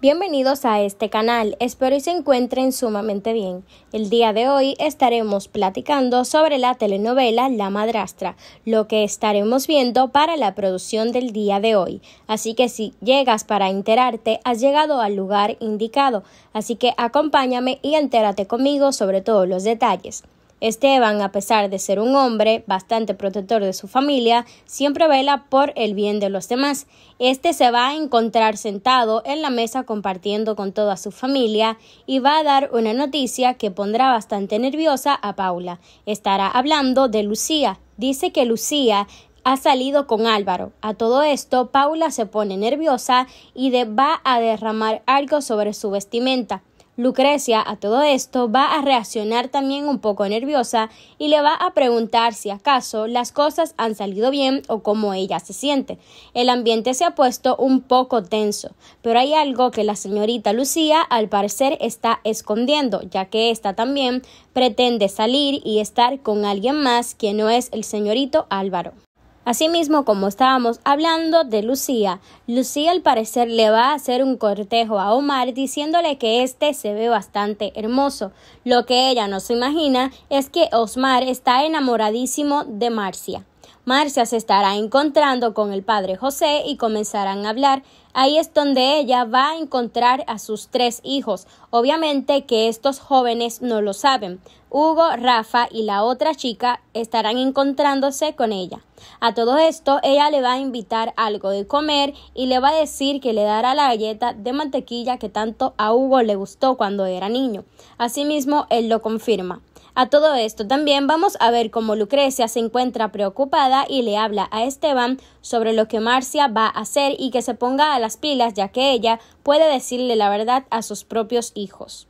Bienvenidos a este canal, espero y se encuentren sumamente bien. El día de hoy estaremos platicando sobre la telenovela La Madrastra, lo que estaremos viendo para la producción del día de hoy. Así que si llegas para enterarte, has llegado al lugar indicado, así que acompáñame y entérate conmigo sobre todos los detalles. Esteban, a pesar de ser un hombre bastante protector de su familia, siempre vela por el bien de los demás. Este se va a encontrar sentado en la mesa compartiendo con toda su familia y va a dar una noticia que pondrá bastante nerviosa a Paula. Estará hablando de Lucía. Dice que Lucía ha salido con Álvaro. A todo esto, Paula se pone nerviosa y va a derramar algo sobre su vestimenta. Lucrecia a todo esto va a reaccionar también un poco nerviosa y le va a preguntar si acaso las cosas han salido bien o cómo ella se siente. El ambiente se ha puesto un poco tenso, pero hay algo que la señorita Lucía al parecer está escondiendo, ya que ésta también pretende salir y estar con alguien más que no es el señorito Álvaro. Asimismo, como estábamos hablando de Lucía, Lucía al parecer le va a hacer un cortejo a Omar diciéndole que este se ve bastante hermoso. Lo que ella no se imagina es que Osmar está enamoradísimo de Marcia. Marcia se estará encontrando con el padre José y comenzarán a hablar. Ahí es donde ella va a encontrar a sus tres hijos. Obviamente que estos jóvenes no lo saben. Hugo, Rafa y la otra chica estarán encontrándose con ella. A todo esto, ella le va a invitar algo de comer y le va a decir que le dará la galleta de mantequilla que tanto a Hugo le gustó cuando era niño. Asimismo, él lo confirma. A todo esto también vamos a ver cómo Lucrecia se encuentra preocupada y le habla a Esteban sobre lo que Marcia va a hacer y que se ponga a las pilas ya que ella puede decirle la verdad a sus propios hijos.